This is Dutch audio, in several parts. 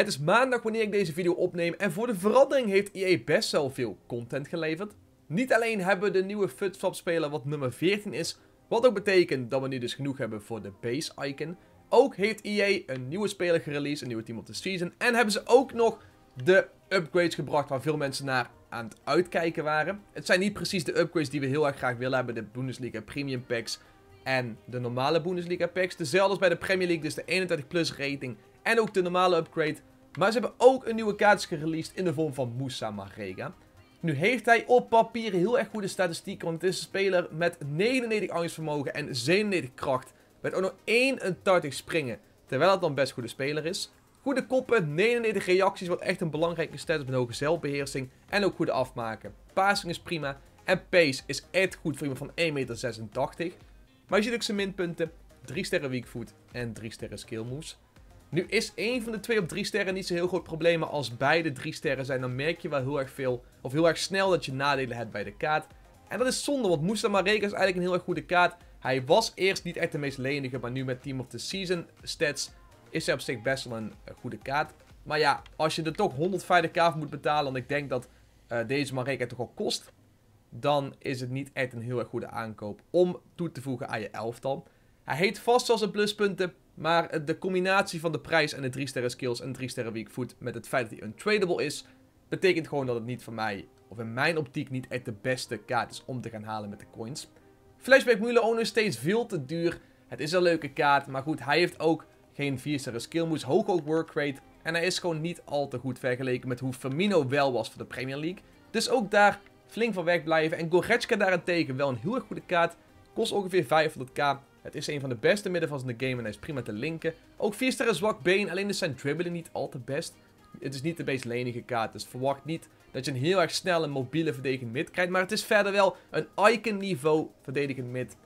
Het is maandag wanneer ik deze video opneem en voor de verandering heeft EA best wel veel content geleverd. Niet alleen hebben we de nieuwe futswap speler wat nummer 14 is, wat ook betekent dat we nu dus genoeg hebben voor de base icon. Ook heeft EA een nieuwe speler gereleased, een nieuwe team of de season. En hebben ze ook nog de upgrades gebracht waar veel mensen naar aan het uitkijken waren. Het zijn niet precies de upgrades die we heel erg graag willen hebben. De Bundesliga Premium Packs en de normale Bundesliga Packs. Dezelfde als bij de Premier League, dus de 31 plus rating en ook de normale upgrade. Maar ze hebben ook een nieuwe kaartjes gereleased in de vorm van Moussa Marega. Nu heeft hij op papier heel erg goede statistieken, want het is een speler met 99 angstvermogen en 97 kracht. Met ook nog 81 springen, terwijl het dan best goede speler is. Goede koppen, 99 reacties, wat echt een belangrijke status met hoge zelfbeheersing. En ook goede afmaken. Passing is prima. En pace is echt goed voor iemand van 1,86 meter. Maar je ziet ook zijn minpunten. 3 sterren weak foot en 3 sterren skill moves. Nu is één van de twee op drie sterren niet zo heel groot probleem. Maar als beide drie sterren zijn, dan merk je wel heel erg veel. Of heel erg snel dat je nadelen hebt bij de kaart. En dat is zonde, want Moussa Marek is eigenlijk een heel erg goede kaart. Hij was eerst niet echt de meest lenige, maar nu met Team of the Season stats is hij op zich best wel een eh, goede kaart. Maar ja, als je er toch 150k voor moet betalen, en ik denk dat uh, deze Mareka toch al kost, dan is het niet echt een heel erg goede aankoop om toe te voegen aan je elftal. Hij heet vast als een pluspunten maar eh, de combinatie van de prijs en de 3 sterren skills en 3 sterren weak food met het feit dat hij untradable is, betekent gewoon dat het niet voor mij, of in mijn optiek, niet echt de beste kaart is om te gaan halen met de coins. Flashback Owner is steeds veel te duur. Het is een leuke kaart, maar goed, hij heeft ook geen 4 sterren skill moves, hoog ook work rate. En hij is gewoon niet al te goed vergeleken met hoe Firmino wel was voor de Premier League. Dus ook daar flink van weg blijven. En Goretzka daarentegen wel een heel erg goede kaart. Kost ongeveer 500k. Het is een van de beste middenvelders in de game en hij is prima te linken. Ook 4 sterren zwak been, alleen is zijn dribbling niet al te best. Het is niet de meest lenige kaart, dus verwacht niet dat je een heel erg snelle mobiele verdedigend mid krijgt. Maar het is verder wel een icon niveau verdedigend mid.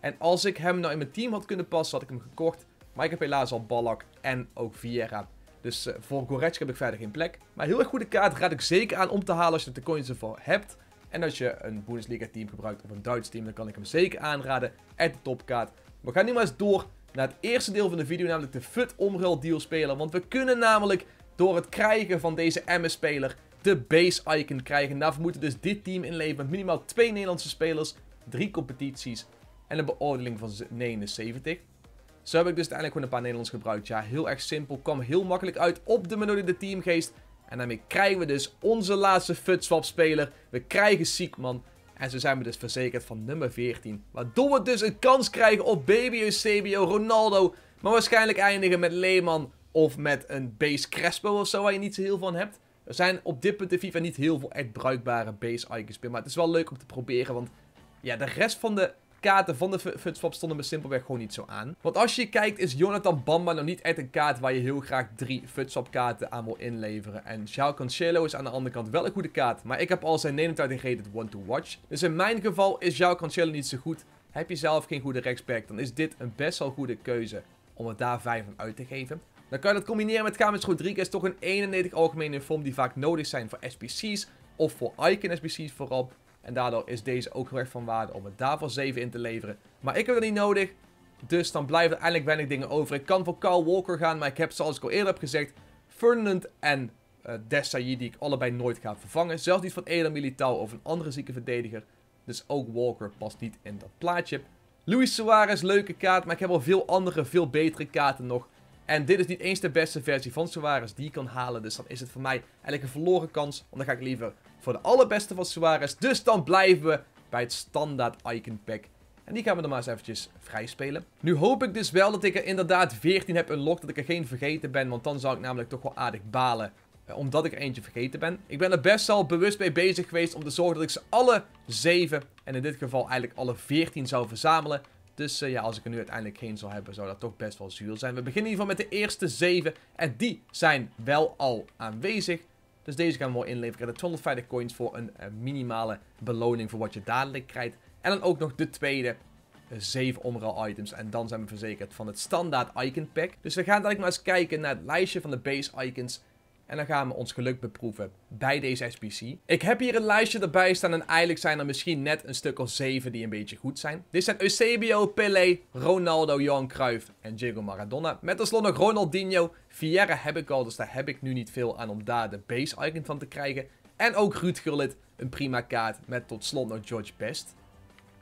En als ik hem nou in mijn team had kunnen passen, had ik hem gekocht. Maar ik heb helaas al Ballack en ook Vieira. Dus eh, voor Goretsch heb ik verder geen plek. Maar heel erg goede kaart raad ik zeker aan om te halen als je er de coins ervoor hebt. En als je een Bundesliga-team gebruikt of een Duits team, dan kan ik hem zeker aanraden. At de topkaart. We gaan nu maar eens door naar het eerste deel van de video, namelijk de FUT omruil deal spelen. Want we kunnen namelijk door het krijgen van deze MS-speler de base icon krijgen. Daarvoor moeten dus dit team inleven met minimaal twee Nederlandse spelers, drie competities en een beoordeling van 79. Zo heb ik dus uiteindelijk gewoon een paar Nederlands gebruikt. Ja, heel erg simpel. Kwam heel makkelijk uit op de menu de teamgeest. En daarmee krijgen we dus onze laatste Futswap speler. We krijgen Siekman. En zo zijn we dus verzekerd van nummer 14. Waardoor we dus een kans krijgen op BBO, CBO, Ronaldo. Maar waarschijnlijk eindigen met Leeman of met een base Crespo of zo waar je niet zo heel van hebt. Er zijn op dit punt in FIFA niet heel veel echt bruikbare base icons binnen. Maar het is wel leuk om te proberen, want ja, de rest van de kaarten van de Futswap stonden me simpelweg gewoon niet zo aan. Want als je kijkt is Jonathan Bamba nou niet echt een kaart waar je heel graag drie Futswap kaarten aan wil inleveren. En Shao Cancelo is aan de andere kant wel een goede kaart. Maar ik heb al zijn 99 rated one to watch. Dus in mijn geval is Shao Cancelo niet zo goed. Heb je zelf geen goede rechtsback, dan is dit een best wel goede keuze om het daar 5 van uit te geven. Dan kan je dat combineren met 3, is toch een 91 algemene vorm die vaak nodig zijn voor SBC's of voor Icon SBC's vooral. En daardoor is deze ook heel van waarde om het daarvoor 7 in te leveren. Maar ik heb dat niet nodig. Dus dan blijven eindelijk weinig dingen over. Ik kan voor Carl Walker gaan, maar ik heb zoals ik al eerder heb gezegd... Fernand en uh, die ik allebei nooit ga vervangen. Zelfs niet van Eder Militao of een andere zieke verdediger. Dus ook Walker past niet in dat plaatje. Luis Suarez, leuke kaart, maar ik heb al veel andere, veel betere kaarten nog. En dit is niet eens de beste versie van Suarez die je kan halen. Dus dan is het voor mij eigenlijk een verloren kans. Want dan ga ik liever voor de allerbeste van Suarez. Dus dan blijven we bij het standaard icon pack. En die gaan we dan maar eens eventjes vrij spelen. Nu hoop ik dus wel dat ik er inderdaad 14 heb unlocked. Dat ik er geen vergeten ben. Want dan zou ik namelijk toch wel aardig balen. Eh, omdat ik er eentje vergeten ben. Ik ben er best wel bewust mee bezig geweest om te zorgen dat ik ze alle 7. En in dit geval eigenlijk alle 14 zou verzamelen. Dus eh, ja, als ik er nu uiteindelijk geen zal hebben, zou dat toch best wel zuur zijn. We beginnen in ieder geval met de eerste 7. En die zijn wel al aanwezig. Dus deze gaan we wel inleveren. De 250 coins voor een eh, minimale beloning voor wat je dadelijk krijgt. En dan ook nog de tweede. 7 eh, items. En dan zijn we verzekerd van het standaard icon pack. Dus we gaan dadelijk maar eens kijken naar het lijstje van de base icons en dan gaan we ons geluk beproeven bij deze SPC. Ik heb hier een lijstje erbij staan en eigenlijk zijn er misschien net een stuk of zeven die een beetje goed zijn. Dit zijn Eusebio, Pelé, Ronaldo, Johan Cruijff en Diego Maradona. Met als nog Ronaldinho. Vierre heb ik al, dus daar heb ik nu niet veel aan om daar de base icon van te krijgen. En ook Ruud Gullit, een prima kaart met tot slot nog George Best.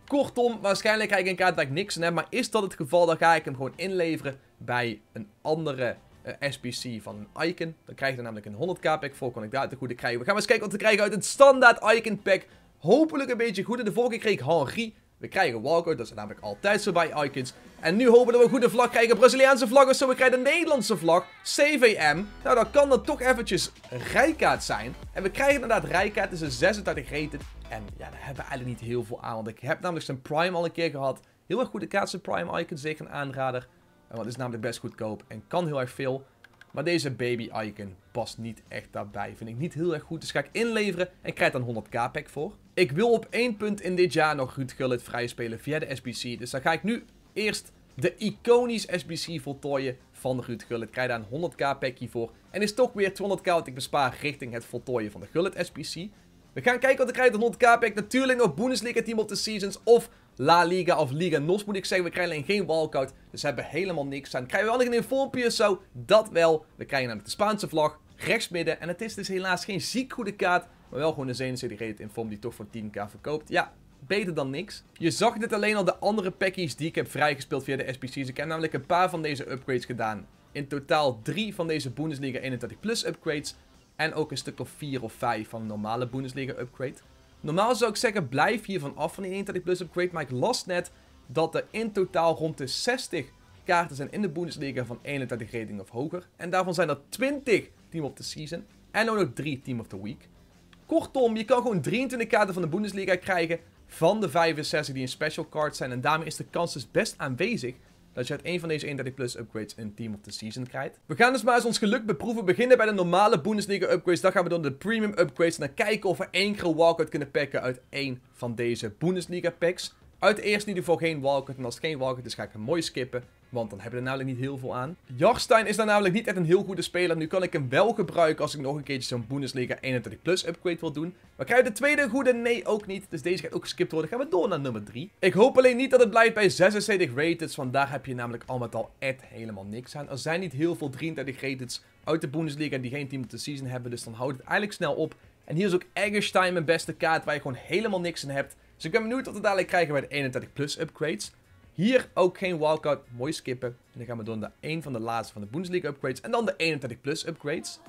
Kortom, waarschijnlijk krijg ik een kaart waar ik niks aan heb. Maar is dat het geval, dan ga ik hem gewoon inleveren bij een andere eh, SPC SBC van een icon. Dan krijg je er namelijk een 100k pack voor. Kon ik daar de goede krijgen. We gaan eens kijken wat we krijgen uit een standaard icon pack. Hopelijk een beetje goed. de vorige kreeg ik Henri. We krijgen Walker, dat is namelijk altijd zo bij icons. En nu hopen dat we een goede vlag krijgen. Braziliaanse vlag of zo, we krijgen een Nederlandse vlag. CVM. Nou, dan kan dat toch eventjes rijkaart zijn. En we krijgen inderdaad rijkaart. het is een 36 rated. En ja, daar hebben we eigenlijk niet heel veel aan. Want ik heb namelijk zijn Prime al een keer gehad. Heel erg goede kaart, zijn Prime icon, zeker een aanrader. Want het is namelijk best goedkoop en kan heel erg veel. Maar deze baby icon past niet echt daarbij. Vind ik niet heel erg goed. Dus ga ik inleveren en krijg dan 100k pack voor. Ik wil op één punt in dit jaar nog Ruud Gullit vrijspelen via de SBC. Dus dan ga ik nu eerst de iconisch SBC voltooien van Ruud Gullit. Krijg daar een 100k packje voor. En is toch weer 200k wat ik bespaar richting het voltooien van de Gullet SBC. We gaan kijken wat ik krijg de 100k pack. Natuurlijk nog Bundesliga Team of the Seasons of La Liga of Liga Nos moet ik zeggen. We krijgen alleen geen walkout, dus hebben helemaal niks aan. Krijgen we wel een informpje of zo? Dat wel. We krijgen namelijk de Spaanse vlag, midden. En het is dus helaas geen ziek goede kaart, maar wel gewoon een 77 rated inform die toch voor 10k verkoopt. Ja, beter dan niks. Je zag dit alleen al de andere packies die ik heb vrijgespeeld via de SPC's. Ik heb namelijk een paar van deze upgrades gedaan. In totaal drie van deze Bundesliga 31+ plus upgrades. En ook een stuk of vier of vijf van een normale Bundesliga upgrade. Normaal zou ik zeggen blijf hiervan af van die 31 plus upgrade. Maar ik las net dat er in totaal rond de 60 kaarten zijn in de Bundesliga van 31 rating of hoger. En daarvan zijn er 20 team of the season. En ook nog 3 team of the week. Kortom, je kan gewoon 23 kaarten van de Bundesliga krijgen van de 65 die een special card zijn. En daarmee is de kans dus best aanwezig dat je uit één van deze 31 plus upgrades een Team of the Season krijgt. We gaan dus maar eens ons geluk beproeven. Beginnen bij de normale Bundesliga upgrades. Dan gaan we door de premium upgrades. En dan kijken of we één keer walkout kunnen packen uit één van deze Bundesliga packs. Uit eerst in ieder geval geen walkout. En als het geen walkout is, ga ik hem mooi skippen. Want dan heb je er namelijk niet heel veel aan. Jarstein is daar namelijk niet echt een heel goede speler. Nu kan ik hem wel gebruiken als ik nog een keertje zo'n Bundesliga 31+ plus upgrade wil doen. Maar krijg je de tweede goede? Nee, ook niet. Dus deze gaat ook geskipt worden. Gaan we door naar nummer 3. Ik hoop alleen niet dat het blijft bij 76 rateds. Want daar heb je namelijk al met al echt helemaal niks aan. Er zijn niet heel veel 33 rateds uit de Bundesliga die geen team op de season hebben. Dus dan houdt het eigenlijk snel op. En hier is ook Eggerstein mijn beste kaart waar je gewoon helemaal niks in hebt. Dus ik ben benieuwd wat we dadelijk krijgen bij de 31 plus upgrades. Hier ook geen walkout. Mooi skippen. En dan gaan we door naar één van de laatste van de Bundesliga upgrades. En dan de 31+ plus upgrades.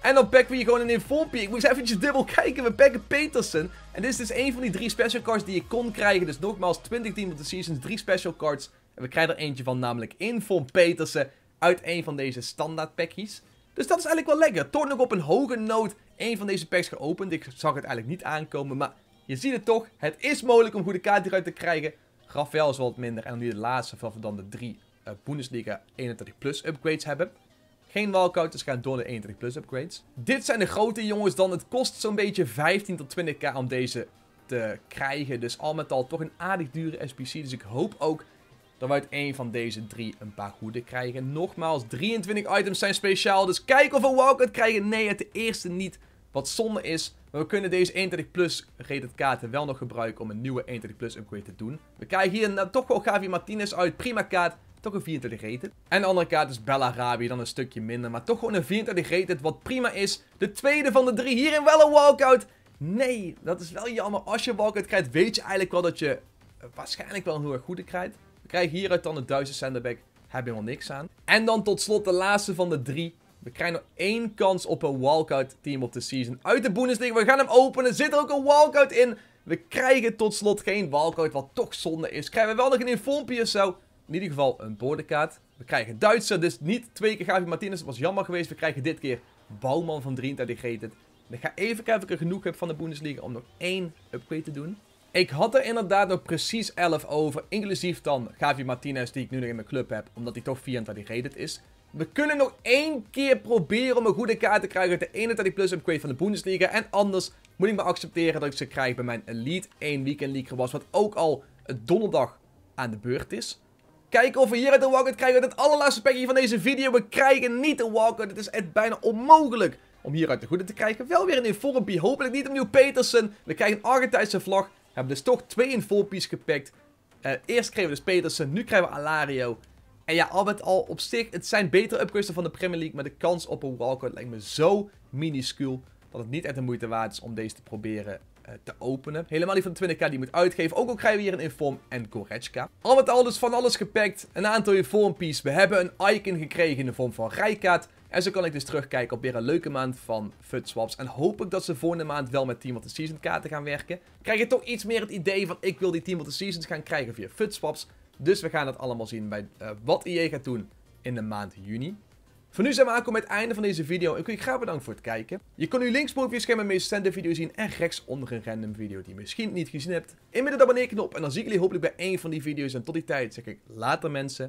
En dan packen we hier gewoon een informpje. Ik moest eventjes dubbel kijken. We packen Petersen. En dit is dus één van die drie special cards die je kon krijgen. Dus nogmaals, 20 team op de seasons, drie special cards. En we krijgen er eentje van, namelijk Inform Petersen. Uit een van deze standaard packies. Dus dat is eigenlijk wel lekker. Toch nog op een hoge noot een van deze packs geopend. Ik zag het eigenlijk niet aankomen, maar je ziet het toch. Het is mogelijk om goede kaarten eruit te krijgen. Gaf wel wat minder. En nu de laatste, van dan de drie uh, Bundesliga 31 plus upgrades hebben. Geen walkout, dus gaan door de 31 plus upgrades. Dit zijn de grote jongens dan. Het kost zo'n beetje 15 tot 20k om deze te krijgen. Dus al met al toch een aardig dure SPC. Dus ik hoop ook dat we uit één van deze drie een paar goede krijgen. Nogmaals, 23 items zijn speciaal. Dus kijk of we een walkout krijgen. Nee, het eerste niet. Wat zonde is, maar we kunnen deze 31 Plus rated kaarten wel nog gebruiken om een nieuwe 13+ Plus upgrade te doen. We krijgen hier nou, toch wel Gavi Martinez uit. Prima kaart. Toch een 24 rated. En de andere kaart is Bella Rabi, dan een stukje minder. Maar toch gewoon een 24 rated, wat prima is. De tweede van de drie, hierin wel een walkout. Nee, dat is wel jammer. Als je walkout krijgt, weet je eigenlijk wel dat je eh, waarschijnlijk wel een heel erg goede krijgt. We krijgen hieruit dan de 1000 centerback. Heb helemaal niks aan. En dan tot slot de laatste van de drie. We krijgen nog één kans op een walkout team op de season. Uit de Bundesliga, we gaan hem openen. Zit er ook een walkout in? We krijgen tot slot geen walkout, wat toch zonde is. Krijgen we wel nog een informpje of zo? In ieder geval een boordekaart. We krijgen Duitser, dus niet twee keer Gavi Martinez. Dat was jammer geweest. We krijgen dit keer Bouwman van 33 Rated. Ik ga even kijken of ik er genoeg heb van de Bundesliga om nog één upgrade te doen. Ik had er inderdaad nog precies 11 over, inclusief dan Gavi Martinez die ik nu nog in mijn club heb, omdat hij toch 34 rated is. We kunnen nog één keer proberen om een goede kaart te krijgen uit de 31 plus upgrade van de Bundesliga. En anders moet ik maar accepteren dat ik ze krijg bij mijn Elite 1 Weekend League was. Wat ook al donderdag aan de beurt is. Kijken of we hier uit de walkout krijgen. Het allerlaatste packje van deze video. We krijgen niet een Walker. Het is echt bijna onmogelijk om hieruit de goede te krijgen. Wel weer een informpie. Hopelijk niet opnieuw Petersen. We krijgen een Argentijnse vlag. We hebben dus toch twee informpies gepakt. Uh, eh, eerst kregen we dus Petersen. Nu krijgen we Alario. En ja, al al op zich, het zijn betere upgrades van de Premier League. Maar de kans op een walkout lijkt me zo minuscuul. Dat het niet echt de moeite waard is om deze te proberen eh, te openen. Helemaal niet van de 20k die je moet uitgeven. Ook al krijgen we hier een Inform en Goretzka. Al met al dus van alles gepakt. Een aantal Informpies. We hebben een icon gekregen in de vorm van Rijkaard. En zo kan ik dus terugkijken op weer een leuke maand van Futswaps. En hoop ik dat ze volgende maand wel met Team of the Seasons kaarten gaan werken. Krijg je toch iets meer het idee van ik wil die Team of the Seasons gaan krijgen via Futswaps. Dus we gaan dat allemaal zien bij eh, wat IE gaat doen in de maand juni. Voor nu zijn we aankomen bij het einde van deze video. Ik wil je graag bedanken voor het kijken. Je kan nu linksboven je scherm een meest recente video zien en rechtsonder een random video die je misschien niet gezien hebt. Inmiddels de abonneerknop en dan zie ik jullie hopelijk bij één van die video's. En tot die tijd zeg ik later mensen.